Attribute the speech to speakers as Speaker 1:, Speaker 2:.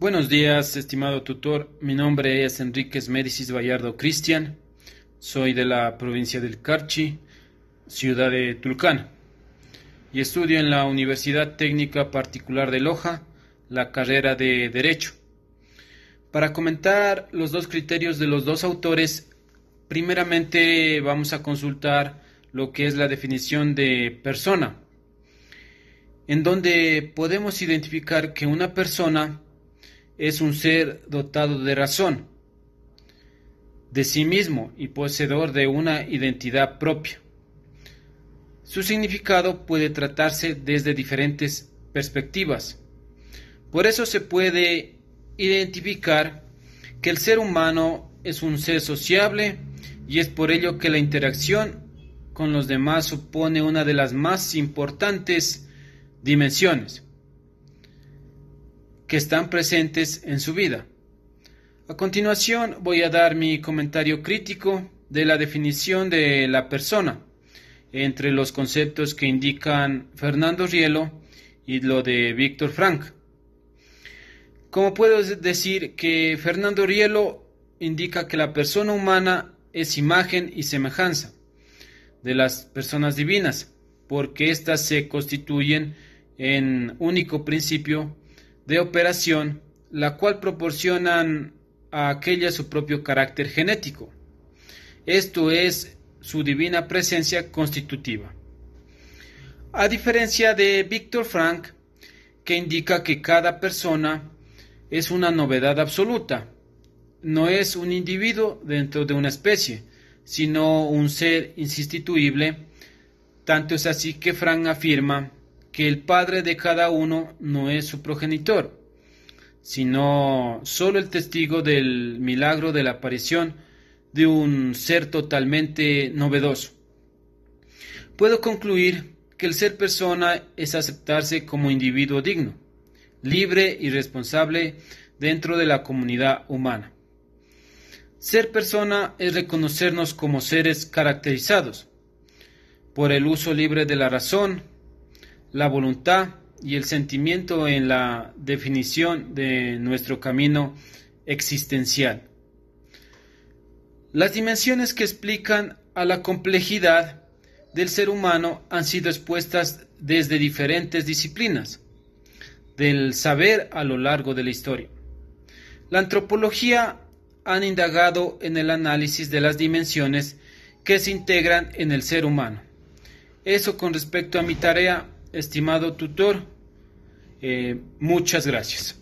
Speaker 1: Buenos días, estimado tutor. Mi nombre es Enríquez Médicis Vallardo Cristian. Soy de la provincia del Carchi, ciudad de Tulcán, y estudio en la Universidad Técnica Particular de Loja la carrera de Derecho. Para comentar los dos criterios de los dos autores, primeramente vamos a consultar lo que es la definición de persona, en donde podemos identificar que una persona es un ser dotado de razón, de sí mismo y poseedor de una identidad propia. Su significado puede tratarse desde diferentes perspectivas. Por eso se puede identificar que el ser humano es un ser sociable y es por ello que la interacción con los demás supone una de las más importantes dimensiones que están presentes en su vida. A continuación voy a dar mi comentario crítico de la definición de la persona entre los conceptos que indican Fernando Rielo y lo de Víctor Frank. Como puedo decir que Fernando Rielo indica que la persona humana es imagen y semejanza de las personas divinas, porque éstas se constituyen en único principio de operación, la cual proporcionan a aquella su propio carácter genético. Esto es su divina presencia constitutiva. A diferencia de Víctor Frank, que indica que cada persona es una novedad absoluta, no es un individuo dentro de una especie, sino un ser insustituible. Tanto es así que Frank afirma que el padre de cada uno no es su progenitor, sino solo el testigo del milagro de la aparición de un ser totalmente novedoso. Puedo concluir que el ser persona es aceptarse como individuo digno, libre y responsable dentro de la comunidad humana. Ser persona es reconocernos como seres caracterizados por el uso libre de la razón, la voluntad y el sentimiento en la definición de nuestro camino existencial. Las dimensiones que explican a la complejidad del ser humano han sido expuestas desde diferentes disciplinas del saber a lo largo de la historia. La antropología han indagado en el análisis de las dimensiones que se integran en el ser humano. Eso con respecto a mi tarea estimado tutor. Eh, muchas gracias.